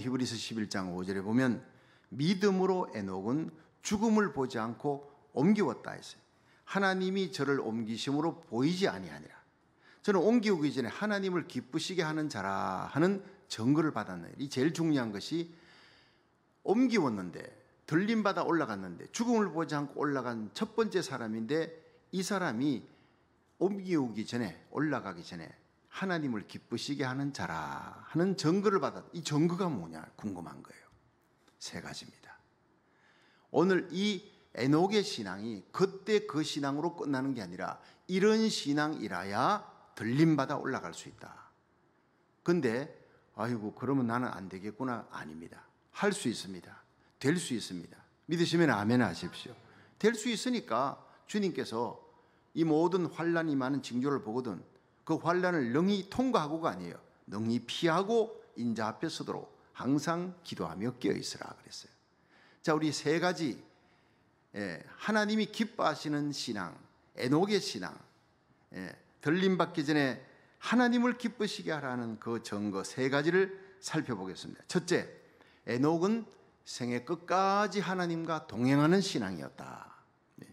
히브리서 11장 5절에 보면 믿음으로 에녹은 죽음을 보지 않고 옮기웠다 했어요. 하나님이 저를 옮기심으로 보이지 아니하니라. 저는 옮기우기 전에 하나님을 기쁘시게 하는 자라 하는 증거를 받았네. 이 제일 중요한 것이 옮기웠는데 들림 받아 올라갔는데 죽음을 보지 않고 올라간 첫 번째 사람인데 이 사람이 옮기우기 전에 올라가기 전에 하나님을 기쁘시게 하는 자라 하는 증거를 받았다. 이 증거가 뭐냐 궁금한 거예요. 세 가지입니다. 오늘 이 에녹의 신앙이 그때 그 신앙으로 끝나는 게 아니라 이런 신앙이라야 들림받아 올라갈 수 있다. 근데 아이고 그러면 나는 안 되겠구나 아닙니다. 할 수 있습니다. 될 수 있습니다. 믿으시면 아멘 하십시오. 될 수 있으니까 주님께서 이 모든 환란이 많은 징조를 보거든 그 환란을 능히 통과하고가 아니에요. 능히 피하고 인자 앞에 서도록 항상 기도하며 깨어 있으라 그랬어요. 자, 우리 세 가지 예, 하나님이 기뻐하시는 신앙, 에녹의 신앙, 예, 들림 받기 전에 하나님을 기쁘시게 하라는 그 증거 세 가지를 살펴보겠습니다. 첫째, 에녹은 생애 끝까지 하나님과 동행하는 신앙이었다. 네.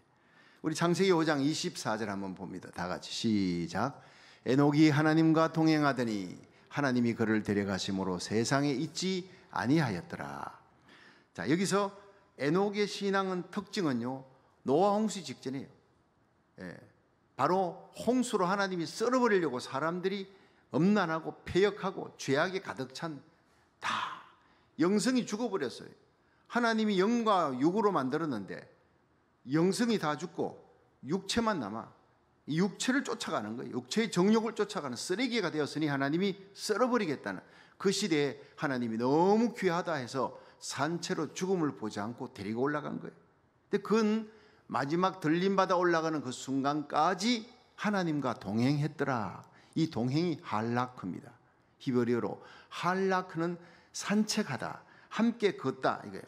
우리 창세기 5장 24절 한번 봅니다. 다 같이 시작. 에녹이 하나님과 동행하더니 하나님이 그를 데려가심으로 세상에 있지 아니하였더라. 자, 여기서 에녹의 신앙은 특징은요. 노아 홍수 직전이에요. 예, 바로 홍수로 하나님이 썰어버리려고 사람들이 엄난하고 폐역하고 죄악에 가득 찬 다 영성이 죽어버렸어요. 하나님이 영과 육으로 만들었는데 영성이 다 죽고 육체만 남아 이 육체를 쫓아가는 거예요. 육체의 정욕을 쫓아가는 쓰레기가 되었으니 하나님이 썰어버리겠다는 그 시대에 하나님이 너무 귀하다 해서 산채로 죽음을 보지 않고 데리고 올라간 거예요. 근데 그건 마지막 들림받아 올라가는 그 순간까지 하나님과 동행했더라. 이 동행이 할라크입니다. 히브리어로 할라크는 산책하다, 함께 걷다 이거예요.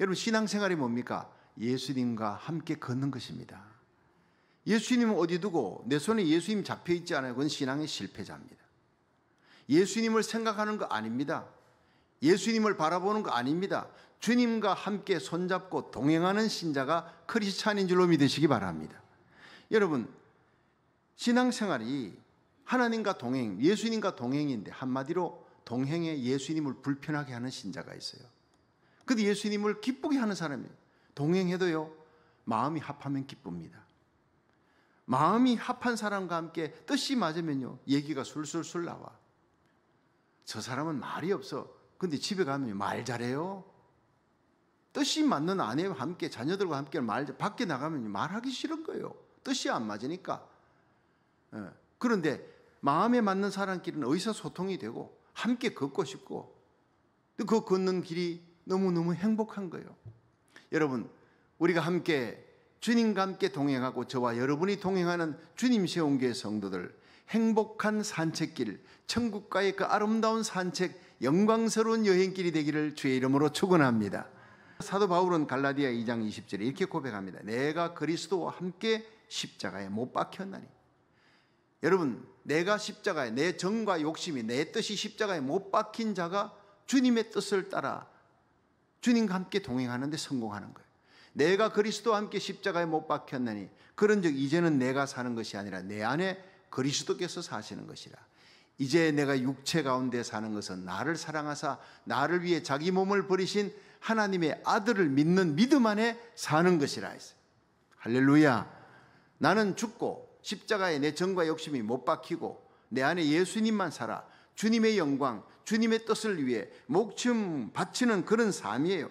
여러분 신앙생활이 뭡니까? 예수님과 함께 걷는 것입니다. 예수님은 어디 두고 내 손에 예수님 잡혀 있지 않아요. 그건 신앙의 실패자입니다. 예수님을 생각하는 거 아닙니다. 예수님을 바라보는 거 아닙니다. 주님과 함께 손잡고 동행하는 신자가 크리스찬인 줄로 믿으시기 바랍니다. 여러분, 신앙생활이 하나님과 동행, 예수님과 동행인데 한마디로 동행에 예수님을 불편하게 하는 신자가 있어요. 근데 예수님을 기쁘게 하는 사람이 동행해도요. 마음이 합하면 기쁩니다. 마음이 합한 사람과 함께 뜻이 맞으면요. 얘기가 술술술 나와. 저 사람은 말이 없어. 근데 집에 가면 말 잘해요. 뜻이 맞는 아내와 함께 자녀들과 함께 말 밖에 나가면 말하기 싫은 거예요. 뜻이 안 맞으니까. 예. 그런데 마음에 맞는 사람끼리는 의사소통이 되고 함께 걷고 싶고 그 걷는 길이 너무너무 행복한 거예요. 여러분, 우리가 함께 주님과 함께 동행하고 저와 여러분이 동행하는 주님 세운교회 성도들 행복한 산책길 천국과의 그 아름다운 산책 영광스러운 여행길이 되기를 주의 이름으로 축원합니다. 사도 바울은 갈라디아 2장 20절에 이렇게 고백합니다. 내가 그리스도와 함께 십자가에 못 박혔나니. 여러분, 내가 십자가에 내 정과 욕심이 내 뜻이 십자가에 못 박힌 자가 주님의 뜻을 따라 주님과 함께 동행하는데 성공하는 거예요. 내가 그리스도와 함께 십자가에 못 박혔나니 그런즉 이제는 내가 사는 것이 아니라 내 안에 그리스도께서 사시는 것이라 이제 내가 육체 가운데 사는 것은 나를 사랑하사 나를 위해 자기 몸을 버리신 하나님의 아들을 믿는 믿음 안에 사는 것이라 했어요. 할렐루야. 나는 죽고 십자가에 내 정과 욕심이 못 박히고 내 안에 예수님만 살아 주님의 영광, 주님의 뜻을 위해 목숨 바치는 그런 삶이에요.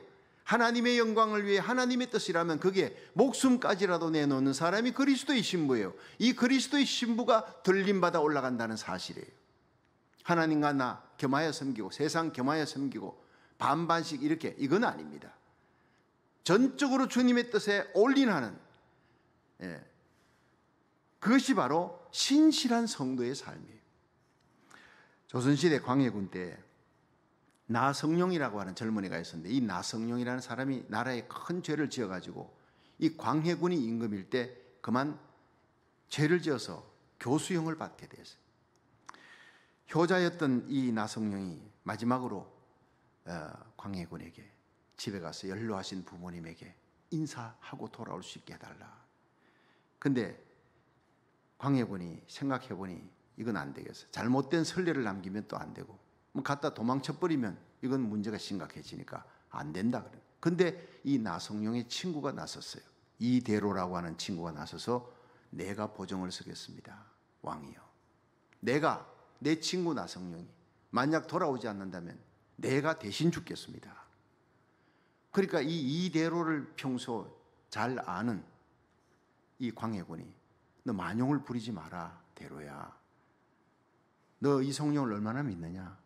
하나님의 영광을 위해 하나님의 뜻이라면 그게 목숨까지라도 내놓는 사람이 그리스도의 신부예요. 이 그리스도의 신부가 들림받아 올라간다는 사실이에요. 하나님과 나 겸하여 섬기고 세상 겸하여 섬기고 반반씩 이렇게 이건 아닙니다. 전적으로 주님의 뜻에 올인하는 예. 그것이 바로 신실한 성도의 삶이에요. 조선시대 광해군 때 나성룡이라고 하는 젊은이가 있었는데 이 나성룡이라는 사람이 나라에 큰 죄를 지어가지고 이 광해군이 임금일 때 그만 죄를 지어서 교수형을 받게 되었어요. 효자였던 이 나성룡이 마지막으로 어, 광해군에게 집에 가서 연로하신 부모님에게 인사하고 돌아올 수 있게 해달라. 근데 광해군이 생각해보니 이건 안 되겠어. 잘못된 선례를 남기면 또 안 되고 갔다 뭐 도망쳐 버리면 이건 문제가 심각해지니까 안 된다 그런데이 나성룡의 친구가 나섰어요. 이대로라고 하는 친구가 나서서 내가 보정을 서겠습니다 왕이요. 내가 내 친구 나성룡이 만약 돌아오지 않는다면 내가 대신 죽겠습니다. 그러니까 이 이대로를 평소 잘 아는 이 광해군이 너 만용을 부리지 마라 대로야. 너 이성룡을 얼마나 믿느냐?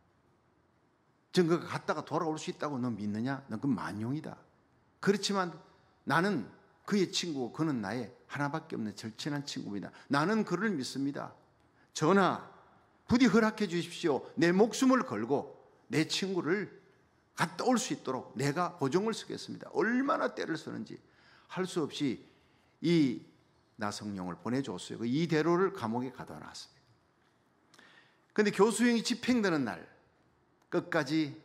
증거가 갔다가 돌아올 수 있다고 너 믿느냐? 넌그 만용이다. 그렇지만 나는 그의 친구고 그는 나의 하나밖에 없는 절친한 친구입니다. 나는 그를 믿습니다. 전하, 부디 허락해 주십시오. 내 목숨을 걸고 내 친구를 갔다 올 수 있도록 내가 보정을 쓰겠습니다. 얼마나 때를 쓰는지 할 수 없이 이 나성령을 보내줬어요. 그 이 대로를 감옥에 가둬놨습니다. 근데 교수형이 집행되는 날, 끝까지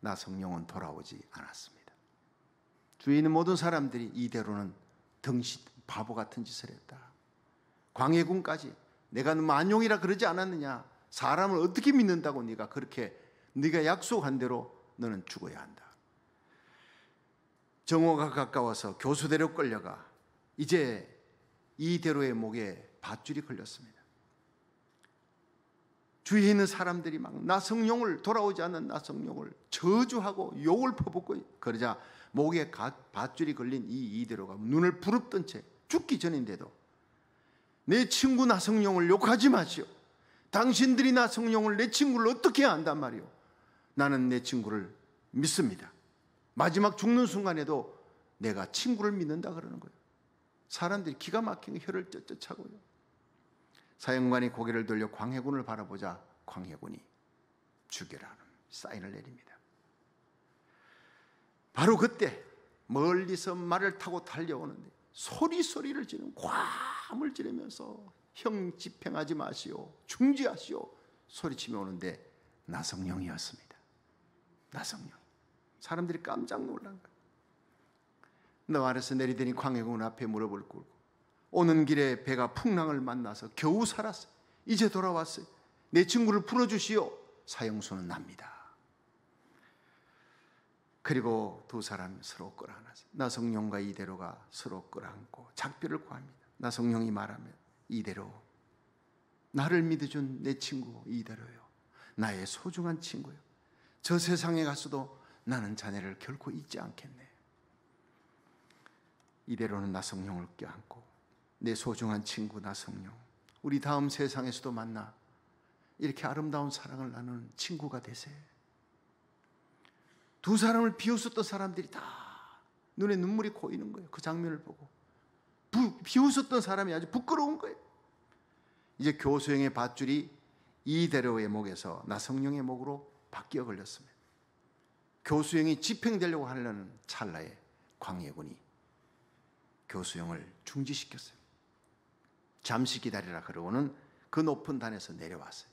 나성령은 돌아오지 않았습니다. 주위에 있는 모든 사람들이 이대로는 등신 바보 같은 짓을 했다. 광해군까지 내가 만용이라 그러지 않았느냐? 사람을 어떻게 믿는다고 네가 그렇게 네가 약속한 대로 너는 죽어야 한다. 정오가 가까워서 교수대로 끌려가 이제 이대로의 목에 밧줄이 걸렸습니다. 주위에 있는 사람들이 막 나성용을 돌아오지 않는 나성용을 저주하고 욕을 퍼붓고 그러자 목에 밧줄이 걸린 이 이대로가 눈을 부릅뜬 채 죽기 전인데도 내 친구 나성용을 욕하지 마시오. 당신들이 나성용을내 친구를 어떻게 안단 말이오. 나는 내 친구를 믿습니다. 마지막 죽는 순간에도 내가 친구를 믿는다 그러는 거예요. 사람들이 기가 막힌 혀를 쩌쩌차고요. 사형관이 고개를 돌려 광해군을 바라보자 광해군이 죽여라는 사인을 내립니다. 바로 그때 멀리서 말을 타고 달려오는데 소리소리를 지는 괌을 지르면서 형 집행하지 마시오 중지하시오 소리치며 오는데 나성령이었습니다. 나성령. 사람들이 깜짝 놀란 거너 아래서 내리더니 광해군 앞에 무릎을 꿇고 오는 길에 배가 풍랑을 만나서 겨우 살았어요. 이제 돌아왔어요. 내 친구를 풀어주시오. 사형수는 납니다. 그리고 두 사람 이 서로 끌어안았어요. 나성용과 이대로가 서로 끌어안고 작별을 구합니다. 나성용이말하면 이대로 나를 믿어준 내 친구 이대로요. 나의 소중한 친구요. 저 세상에 갔어도 나는 자네를 결코 잊지 않겠네. 이대로는 나성용을 껴안고 내 소중한 친구나 성룡 우리 다음 세상에서도 만나 이렇게 아름다운 사랑을 나누는 친구가 되세요. 두 사람을 비웃었던 사람들이 다 눈에 눈물이 고이는 거예요. 그 장면을 보고. 부, 비웃었던 사람이 아주 부끄러운 거예요. 이제 교수형의 밧줄이 이대로의 목에서 나성령의 목으로 바뀌어 걸렸습니다. 교수형이 집행되려고 하려는 찰나에 광해군이 교수형을 중지시켰어요. 잠시 기다리라 그러고는 그 높은 단에서 내려왔어요.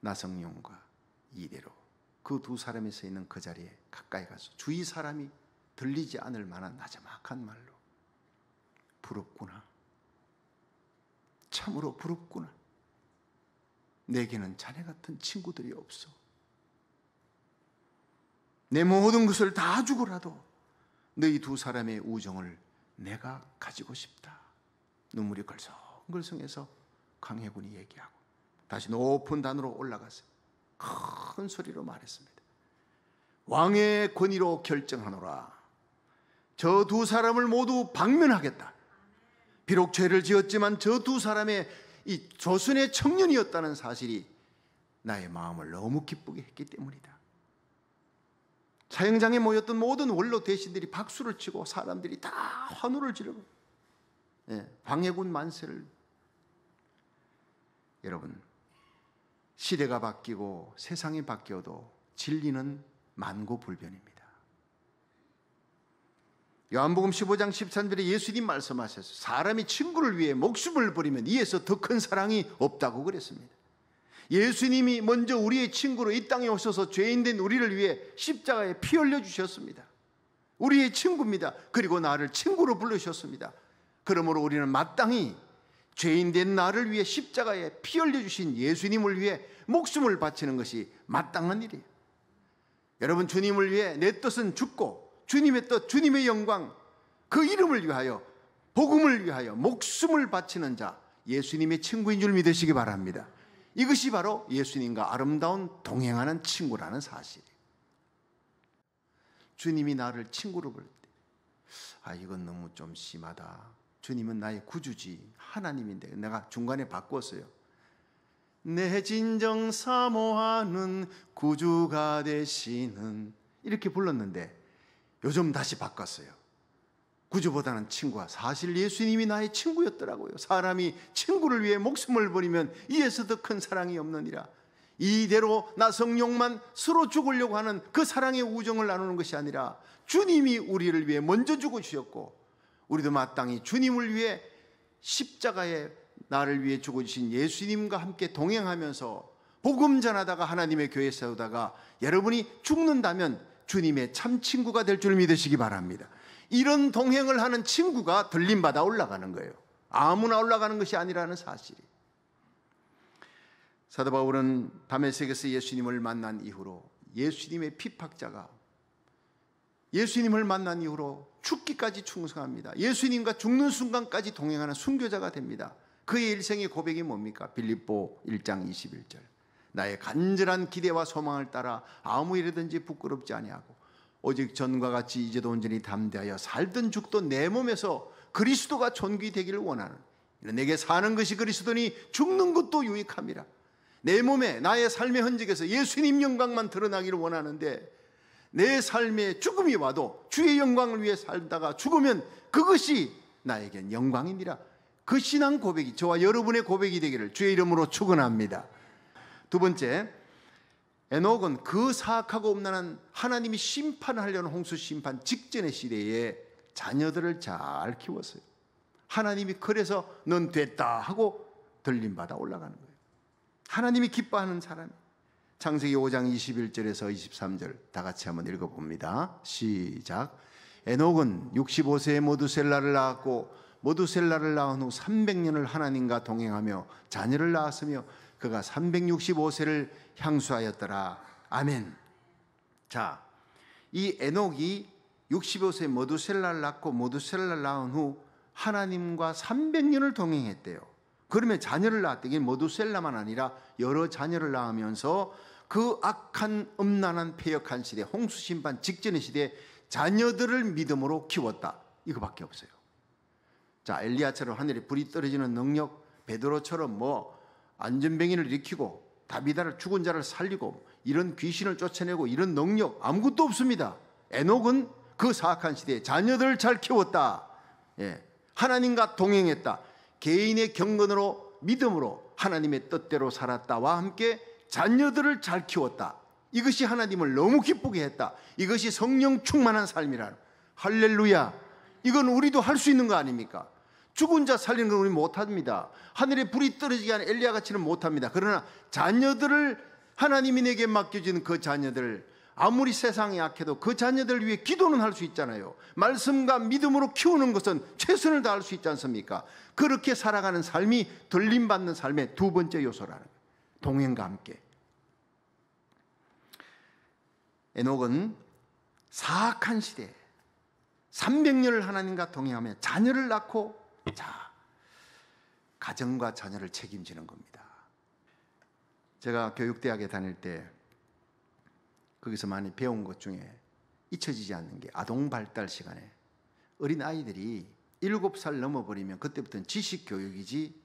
나성룡과 이대로 그 두 사람이 서 있는 그 자리에 가까이 가서 주위 사람이 들리지 않을 만한 나자막한 말로 부럽구나. 참으로 부럽구나. 내게는 자네 같은 친구들이 없어. 내 모든 것을 다 주고라도 너희 두 사람의 우정을 내가 가지고 싶다. 눈물이 걸썩 한글성에서 강해군이 얘기하고 다시 높은 단으로 올라가서 갔큰 소리로 말했습니다. 왕의 권위로 결정하노라. 저 두 사람을 모두 방면하겠다. 비록 죄를 지었지만 저 두 사람의 이 조선의 청년이었다는 사실이 나의 마음을 너무 기쁘게 했기 때문이다. 사형장에 모였던 모든 원로 대신들이 박수를 치고 사람들이 다 환호를 지르고 예, 방해군 만세를 여러분, 시대가 바뀌고 세상이 바뀌어도 진리는 만고불변입니다. 요한복음 15장 13절에 예수님 말씀하셔서 사람이 친구를 위해 목숨을 버리면 이에서 더 큰 사랑이 없다고 그랬습니다. 예수님이 먼저 우리의 친구로 이 땅에 오셔서 죄인된 우리를 위해 십자가에 피 흘려 주셨습니다. 우리의 친구입니다. 그리고 나를 친구로 부르셨습니다. 그러므로 우리는 마땅히 죄인 된 나를 위해 십자가에 피 흘려 주신 예수님을 위해 목숨을 바치는 것이 마땅한 일이에요. 여러분 주님을 위해 내 뜻은 죽고 주님의 뜻, 주님의 영광 그 이름을 위하여 복음을 위하여 목숨을 바치는 자 예수님의 친구인 줄 믿으시기 바랍니다. 이것이 바로 예수님과 아름다운 동행하는 친구라는 사실이에요. 주님이 나를 친구로 볼 때, 아, 이건 너무 좀 심하다. 주님은 나의 구주지 하나님인데 내가 중간에 바꿨어요. 내 진정 사모하는 구주가 되시는 이렇게 불렀는데 요즘 다시 바꿨어요. 구주보다는 친구와 사실 예수님이 나의 친구였더라고요. 사람이 친구를 위해 목숨을 버리면 이에서도 큰 사랑이 없느니라. 이대로 나 성령만 스로 죽으려고 하는 그 사랑의 우정을 나누는 것이 아니라 주님이 우리를 위해 먼저 죽으셨고 우리도 마땅히 주님을 위해 십자가에 나를 위해 죽어주신 예수님과 함께 동행하면서 복음 전하다가 하나님의 교회 세우다가 여러분이 죽는다면 주님의 참 친구가 될 줄 믿으시기 바랍니다. 이런 동행을 하는 친구가 들림받아 올라가는 거예요. 아무나 올라가는 것이 아니라는 사실이. 사도 바울은 담에색에서 예수님을 만난 이후로 예수님의 핍박자가 예수님을 만난 이후로 죽기까지 충성합니다. 예수님과 죽는 순간까지 동행하는 순교자가 됩니다. 그의 일생의 고백이 뭡니까? 빌립보 1장 21절. 나의 간절한 기대와 소망을 따라 아무 일이든지 부끄럽지 아니하고 오직 전과 같이 이제도 온전히 담대하여 살든 죽든 내 몸에서 그리스도가 존귀되기를 원하는 내게 사는 것이 그리스도니 죽는 것도 유익함이라 내 몸에 나의 삶의 흔적에서 예수님 영광만 드러나기를 원하는데 내 삶에 죽음이 와도 주의 영광을 위해 살다가 죽으면 그것이 나에겐 영광이니라. 그 신앙 고백이 저와 여러분의 고백이 되기를 주의 이름으로 축원합니다. 두 번째, 에녹은 그 사악하고 엄난한 하나님이 심판하려는 홍수 심판 직전의 시대에 자녀들을 잘 키웠어요. 하나님이 그래서 넌 됐다 하고 들림받아 올라가는 거예요. 하나님이 기뻐하는 사람. 창세기 5장 21절에서 23절 다 같이 한번 읽어봅니다. 시작. 에녹은 65세에 모두셀라를 낳았고 모두셀라를 낳은 후 300년을 하나님과 동행하며 자녀를 낳았으며 그가 365세를 향수하였더라. 아멘. 자, 이 에녹이 65세 모두셀라를 낳고 모두셀라를 낳은 후 하나님과 300년을 동행했대요. 그러면 자녀를 낳았더니 모두셀라만 아니라 여러 자녀를 낳으면서 그 악한 음란한 폐역한 시대 홍수 심판 직전의 시대에 자녀들을 믿음으로 키웠다. 이거밖에 없어요. 자, 엘리야처럼 하늘에 불이 떨어지는 능력, 베드로처럼 뭐 안전병인을 일으키고 다비다를 죽은 자를 살리고 이런 귀신을 쫓아내고 이런 능력 아무것도 없습니다. 에녹은 그 사악한 시대에 자녀들을 잘 키웠다. 예. 하나님과 동행했다. 개인의 경건으로 믿음으로 하나님의 뜻대로 살았다와 함께 자녀들을 잘 키웠다. 이것이 하나님을 너무 기쁘게 했다. 이것이 성령 충만한 삶이라. 할렐루야. 이건 우리도 할 수 있는 거 아닙니까? 죽은 자 살리는 건 우리 못합니다. 하늘에 불이 떨어지게 하는 엘리야 같이는 못합니다. 그러나 자녀들을 하나님이 내게 맡겨진 그 자녀들 아무리 세상이 약해도 그 자녀들 을 위해 기도는 할 수 있잖아요. 말씀과 믿음으로 키우는 것은 최선을 다할 수 있지 않습니까? 그렇게 살아가는 삶이 들림받는 삶의 두 번째 요소라는 동행과 함께. 에녹은 사악한 시대에 300년을 하나님과 동행하며 자녀를 낳고 자 가정과 자녀를 책임지는 겁니다. 제가 교육대학에 다닐 때 거기서 많이 배운 것 중에 잊혀지지 않는 게 아동 발달 시간에 어린 아이들이 7살 넘어버리면 그때부터는 지식 교육이지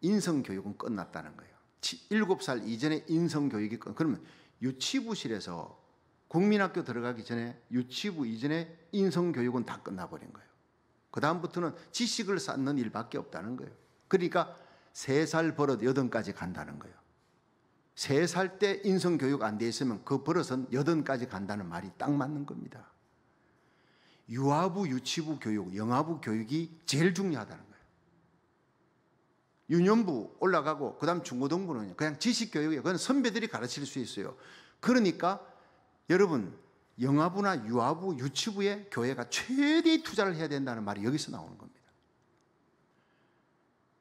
인성 교육은 끝났다는 거예요. 7살 이전에 인성교육이 그러면 유치부실에서 국민학교 들어가기 전에 유치부 이전에 인성교육은 다 끝나버린 거예요. 그 다음부터는 지식을 쌓는 일밖에 없다는 거예요. 그러니까 3살 버릇 8든까지 간다는 거예요. 3살때 인성교육 안 돼 있으면 그 버릇은 8든까지 간다는 말이 딱 맞는 겁니다. 유아부, 유치부 교육, 영아부 교육이 제일 중요하다는 거예요. 유년부 올라가고 그다음 중고등부는 그냥 지식 교육이에요. 그건 선배들이 가르칠 수 있어요. 그러니까 여러분 영아부나 유아부, 유치부에 교회가 최대 투자를 해야 된다는 말이 여기서 나오는 겁니다.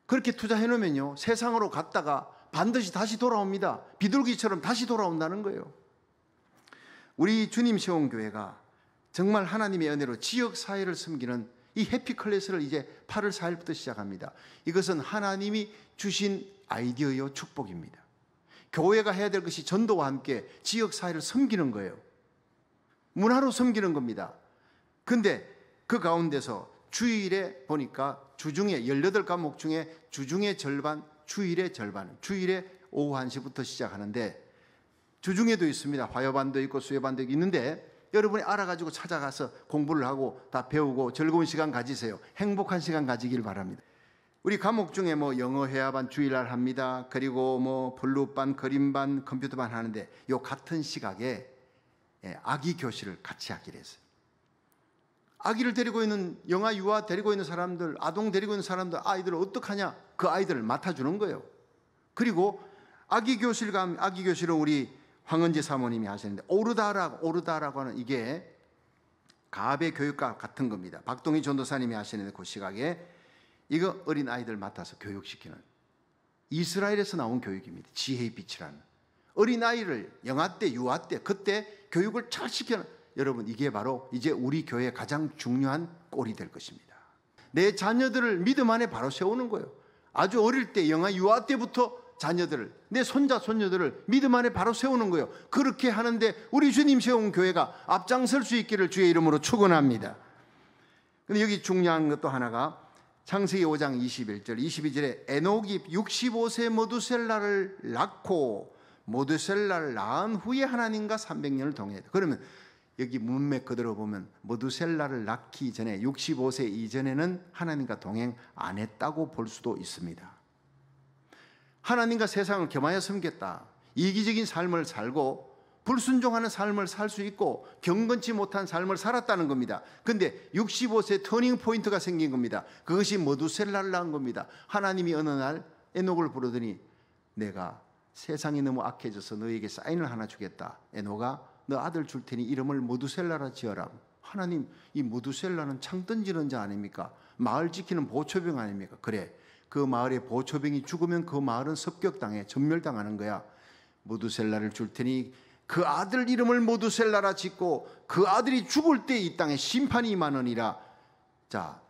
그렇게 투자해 놓으면요. 세상으로 갔다가 반드시 다시 돌아옵니다. 비둘기처럼 다시 돌아온다는 거예요. 우리 주님 세운 교회가 정말 하나님의 은혜로 지역 사회를 섬기는 이 해피 클래스를 이제 8월 4일부터 시작합니다. 이것은 하나님이 주신 아이디어요 축복입니다. 교회가 해야 될 것이 전도와 함께 지역 사회를 섬기는 거예요. 문화로 섬기는 겁니다. 근데 그 가운데서 주일에 보니까 주중에 18과목 중에 주중의 절반, 주일의 절반, 주일에 오후 1시부터 시작하는데 주중에도 있습니다. 화요반도 있고 수요반도 있는데 여러분이 알아가지고 찾아가서 공부를 하고 다 배우고 즐거운 시간 가지세요. 행복한 시간 가지길 바랍니다. 우리 감옥 중에 뭐 영어 회화반 주일날 합니다. 그리고 뭐 블루반, 그림반, 컴퓨터반 하는데 요 같은 시각에 예, 아기 교실을 같이 하기로 했어요. 아기를 데리고 있는 영아 유아 데리고 있는 사람들, 아동 데리고 있는 사람들 아이들을 어떡하냐? 그 아이들을 맡아 주는 거예요. 그리고 아기 교실 감 아기 교실은 우리 황은지 사모님이 하시는데 오르다라고 오르다라고 하는 이게 가압의 교육과 같은 겁니다. 박동희 전도사님이 하시는데 그 시각에 이거 어린 아이들 맡아서 교육시키는 이스라엘에서 나온 교육입니다. 지혜의 빛이라는 어린 아이를 영아 때 유아 때 그때 교육을 잘시켜는 여러분 이게 바로 이제 우리 교회 가장 중요한 꼴이 될 것입니다. 내 자녀들을 믿음 안에 바로 세우는 거예요. 아주 어릴 때 영아 유아 때부터 자녀들을 내 손자 손녀들을 믿음 안에 바로 세우는 거예요. 그렇게 하는데 우리 주님 세운 교회가 앞장설 수 있기를 주의 이름으로 축원합니다. 근데 여기 중요한 것도 하나가 창세기 5장 21절 22절에 에녹이 65세 모두셀라를 낳고 모두셀라를 낳은 후에 하나님과 300년을 동행했다. 그러면 여기 문맥 그대로 보면 모두셀라를 낳기 전에 65세 이전에는 하나님과 동행 안 했다고 볼 수도 있습니다. 하나님과 세상을 겸하여 섬겼다. 이기적인 삶을 살고 불순종하는 삶을 살 수 있고 경건치 못한 삶을 살았다는 겁니다. 근데 65세 터닝 포인트가 생긴 겁니다. 그것이 머두셀라를 겁니다. 하나님이 어느 날 에녹을 부르더니 내가 세상이 너무 악해져서 너에게 사인을 하나 주겠다. 에녹아 너 아들 줄 테니 이름을 모두셀라라 지어라. 하나님 이 모두셀라는 창 던지는 자 아닙니까? 마을 지키는 보초병 아닙니까? 그래 그 마을에 보초병이 죽으면 그 마을은 섭격당해 전멸당하는 거야. 모두셀라를 줄 테니 그 아들 이름을 모두셀라라 짓고 그 아들이 죽을 때 이 땅에 심판이 임하느니라. 자,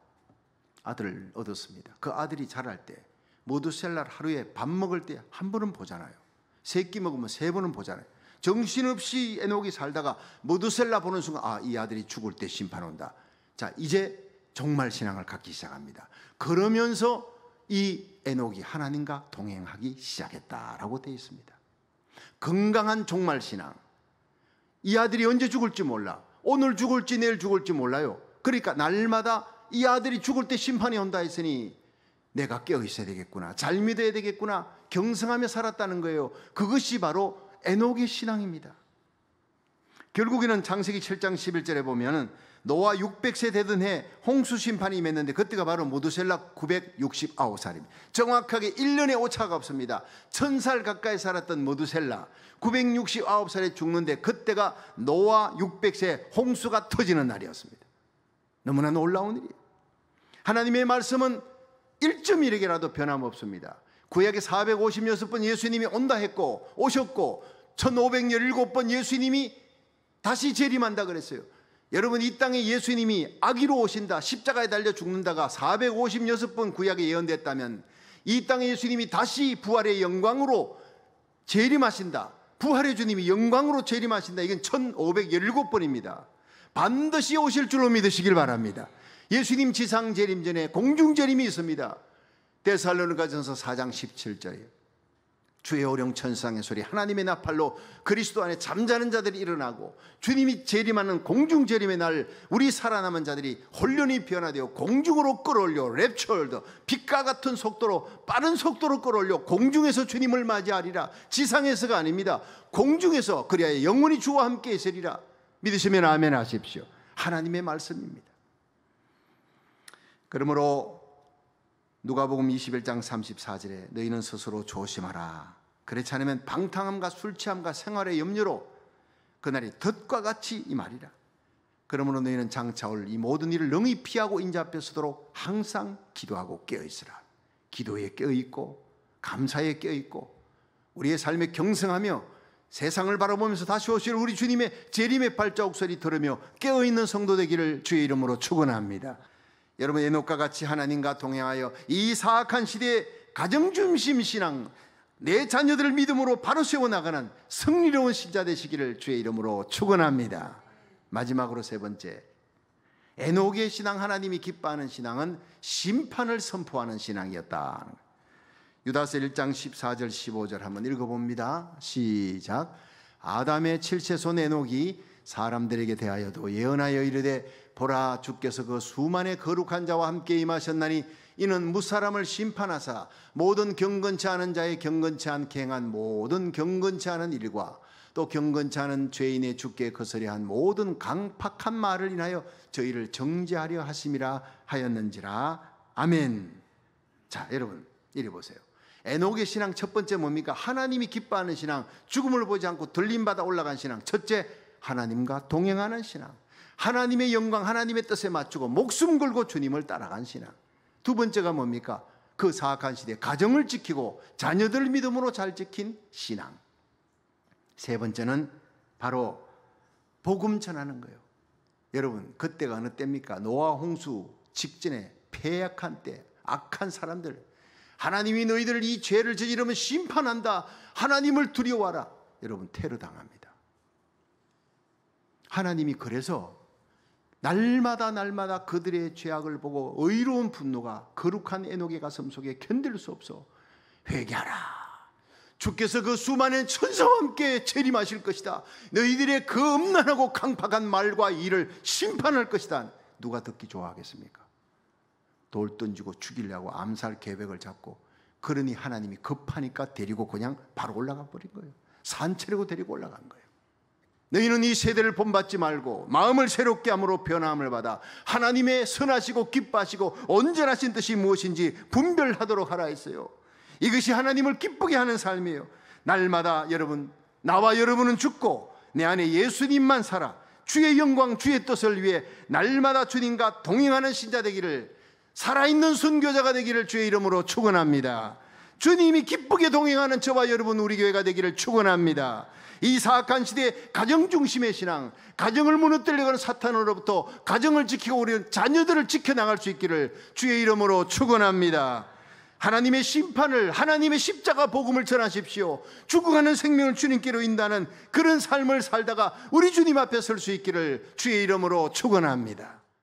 아들을 얻었습니다. 그 아들이 자랄 때 모두셀라를 하루에 밥 먹을 때 한 번은 보잖아요. 세 끼 먹으면 세 번은 보잖아요. 정신없이 에녹이 살다가 모두셀라 보는 순간 아, 이 아들이 죽을 때 심판 온다. 자, 이제 정말 신앙을 갖기 시작합니다. 그러면서 이 에녹이 하나님과 동행하기 시작했다라고 되어 있습니다. 건강한 종말 신앙. 이 아들이 언제 죽을지 몰라. 오늘 죽을지 내일 죽을지 몰라요. 그러니까 날마다 이 아들이 죽을 때 심판이 온다 했으니 내가 깨어 있어야 되겠구나. 잘 믿어야 되겠구나. 경성하며 살았다는 거예요. 그것이 바로 에녹의 신앙입니다. 결국에는 창세기 7장 11절에 보면은 노아 600세 되던 해 홍수 심판이 임했는데 그때가 바로 모두셀라 969살입니다. 정확하게 1년의 오차가 없습니다. 1000살 가까이 살았던 모두셀라 969살에 죽는데 그때가 노아 600세 홍수가 터지는 날이었습니다. 너무나 놀라운 일이에요. 하나님의 말씀은 1.1에게라도 변함없습니다. 구약에 456번 예수님이 온다 했고 오셨고 1517번 예수님이 다시 재림한다 그랬어요. 여러분 이 땅에 예수님이 아기로 오신다 십자가에 달려 죽는다가 456번 구약에 예언됐다면 이 땅에 예수님이 다시 부활의 영광으로 재림하신다 부활의 주님이 영광으로 재림하신다 이건 1517번입니다 반드시 오실 줄로 믿으시길 바랍니다 예수님 지상 재림 전에 공중 재림이 있습니다 데살로니가전서 4장 17절이에요 주의 오령 천상의 소리 하나님의 나팔로 그리스도 안에 잠자는 자들이 일어나고 주님이 재림하는 공중 재림의 날 우리 살아남은 자들이 홀련히 변화되어 공중으로 끌어올려 랩처월드 빛과 같은 속도로 빠른 속도로 끌어올려 공중에서 주님을 맞이하리라 지상에서가 아닙니다 공중에서 그리하여 영원히 주와 함께 있으리라 믿으시면 아멘 하십시오 하나님의 말씀입니다 그러므로 누가복음 21장 34절에 너희는 스스로 조심하라. 그렇지 않으면 방탕함과 술취함과 생활의 염려로 그날이 덫과 같이 이 말이라. 그러므로 너희는 장차 올 이 모든 일을 능히 피하고 인자 앞에 서도록 항상 기도하고 깨어 있으라. 기도에 깨어 있고 감사에 깨어 있고 우리의 삶에 경성하며 세상을 바라보면서 다시 오실 우리 주님의 재림의 발자국 소리 들으며 깨어 있는 성도 되기를 주의 이름으로 축원합니다. 여러분 에녹과 같이 하나님과 동행하여 이 사악한 시대의 가정 중심 신앙 내 자녀들을 믿음으로 바로 세워 나가는 승리로운 신자 되시기를 주의 이름으로 축원합니다. 마지막으로 세 번째 에녹의 신앙 하나님이 기뻐하는 신앙은 심판을 선포하는 신앙이었다. 유다서 1장 14절 15절 한번 읽어봅니다. 시작. 아담의 칠체손 에녹이 사람들에게 대하여도 예언하여 이르되 보라 주께서 그 수만의 거룩한 자와 함께 임하셨나니 이는 무사람을 심판하사 모든 경건치 않은 자의 경건치 않게 행한 모든 경건치 않은 일과 또 경건치 않은 죄인의 주께 거스려 한 모든 강팍한 말을 인하여 저희를 정죄하려 하심이라 하였는지라 아멘. 자, 여러분 이리 보세요. 에녹의 신앙 첫 번째 뭡니까? 하나님이 기뻐하는 신앙, 죽음을 보지 않고 들림받아 올라간 신앙. 첫째, 하나님과 동행하는 신앙, 하나님의 영광, 하나님의 뜻에 맞추고 목숨 걸고 주님을 따라간 신앙. 두 번째가 뭡니까? 그 사악한 시대에 가정을 지키고 자녀들을 믿음으로 잘 지킨 신앙. 세 번째는 바로 복음 전하는 거예요. 여러분, 그때가 어느 때입니까? 노아 홍수 직전에 폐약한 때, 악한 사람들. 하나님이 너희들 이 죄를 저지르면 심판한다. 하나님을 두려워하라. 여러분, 테러 당합니다. 하나님이 그래서 날마다 날마다 그들의 죄악을 보고 의로운 분노가 거룩한 에녹의 가슴 속에 견딜 수 없어 회개하라. 주께서 그 수많은 천사와 함께 재림하실 것이다. 너희들의 그 음란하고 강팍한 말과 일을 심판할 것이다. 누가 듣기 좋아하겠습니까? 돌 던지고 죽이려고 암살 계획을 잡고 그러니 하나님이 급하니까 데리고 그냥 바로 올라가 버린 거예요. 산채리고 데리고 올라간 거예요. 너희는 이 세대를 본받지 말고 마음을 새롭게 함으로 변함을 받아 하나님의 선하시고 기뻐하시고 온전하신 뜻이 무엇인지 분별하도록 하라 했어요. 이것이 하나님을 기쁘게 하는 삶이에요. 날마다 여러분 나와 여러분은 죽고 내 안에 예수님만 살아 주의 영광 주의 뜻을 위해 날마다 주님과 동행하는 신자 되기를 살아있는 순교자가 되기를 주의 이름으로 축원합니다. 주님이 기쁘게 동행하는 저와 여러분 우리 교회가 되기를 축원합니다. 이 사악한 시대의 가정 중심의 신앙, 가정을 무너뜨리려고 는 사탄으로부터 가정을 지키고 우리는 자녀들을 지켜나갈 수 있기를 주의 이름으로 축원합니다. 하나님의 심판을 하나님의 십자가 복음을 전하십시오. 죽어가는 생명을 주님께로 인다는 그런 삶을 살다가 우리 주님 앞에 설 수 있기를 주의 이름으로 축원합니다.